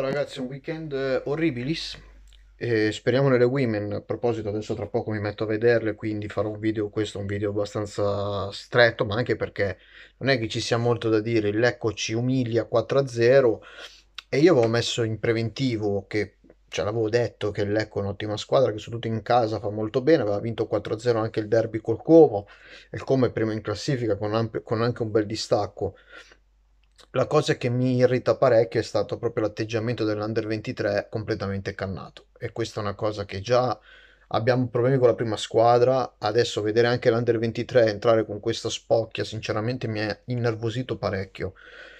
Ragazzi, un weekend eh, orribilis. E speriamo nelle women. A proposito, adesso tra poco mi metto a vederle, quindi farò un video. Questo è un video abbastanza stretto, ma anche perché non è che ci sia molto da dire. Il Lecco ci umilia 4-0. E io avevo messo in preventivo che ce cioè, l'avevo detto che il Lecco è un'ottima squadra, che soprattutto in casa fa molto bene, aveva vinto 4-0 anche il derby col Como, e il Como è primo in classifica con, con, anche un bel distacco. La cosa che mi irrita parecchio è stato proprio l'atteggiamento dell'Under 23 completamente cannato e questa è una cosa che già abbiamo problemi con la prima squadra, adesso vedere anche l'Under 23 entrare con questa spocchia sinceramente mi ha innervosito parecchio.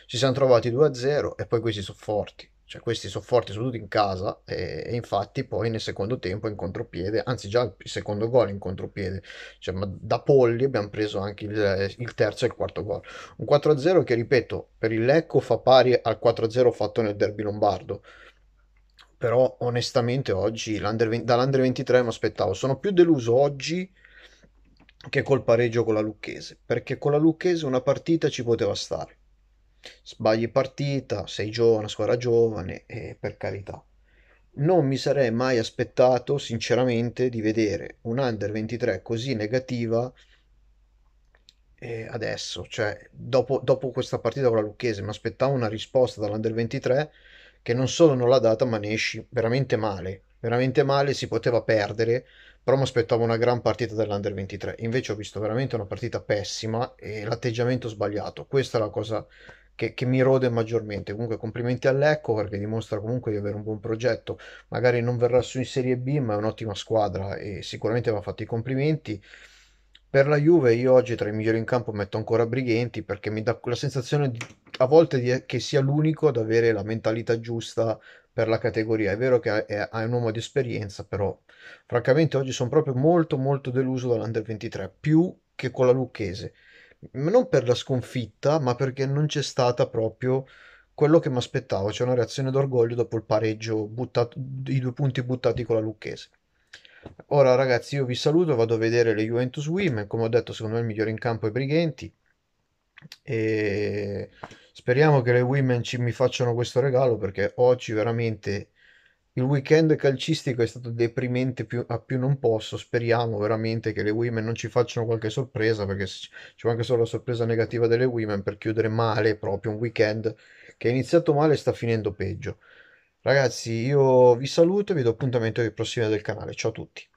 Ci siamo trovati 2-0 e poi questi sono forti. Cioè, questi sono forti soprattutto in casa e, e, infatti poi nel secondo tempo in contropiede, anzi già il secondo gol in contropiede, cioè, ma da polli abbiamo preso anche il, il terzo e il quarto gol. Un 4-0 che ripeto, per il Lecco fa pari al 4-0 fatto nel derby lombardo. Però onestamente oggi dall'Under 23 mi aspettavo, sono più deluso oggi che col pareggio con la Lucchese, perché con la Lucchese una partita ci poteva stare sbagli partita, sei giovane, squadra giovane, e per carità. Non mi sarei mai aspettato, sinceramente, di vedere un under 23 così negativa eh, adesso, cioè dopo, dopo questa partita con la Lucchese, mi aspettavo una risposta dall'under 23 che non solo non l'ha data, ma ne esci veramente male. Veramente male, si poteva perdere, però mi aspettavo una gran partita dell'Under 23. Invece ho visto veramente una partita pessima e l'atteggiamento sbagliato. Questa è la cosa che, che, mi rode maggiormente. Comunque complimenti all'Ecco perché dimostra comunque di avere un buon progetto. Magari non verrà su in Serie B, ma è un'ottima squadra e sicuramente va fatto i complimenti. Per la Juve io oggi tra i migliori in campo metto ancora Brighenti perché mi dà la sensazione di, a volte di, che sia l'unico ad avere la mentalità giusta per la categoria. È vero che è, è un uomo di esperienza, però francamente oggi sono proprio molto molto deluso dall'Under 23, più che con la Lucchese non per la sconfitta, ma perché non c'è stata proprio quello che mi aspettavo, cioè una reazione d'orgoglio dopo il pareggio, buttato, i due punti buttati con la Lucchese. Ora ragazzi io vi saluto, vado a vedere le Juventus Women, come ho detto secondo me il migliore in campo è Brighenti e speriamo che le Women ci, mi facciano questo regalo perché oggi veramente il weekend calcistico è stato deprimente più, a più non posso. Speriamo veramente che le women non ci facciano qualche sorpresa, perché ci va anche solo la sorpresa negativa delle women per chiudere male proprio un weekend che è iniziato male e sta finendo peggio. Ragazzi, io vi saluto e vi do appuntamento ai prossimi del canale. Ciao a tutti.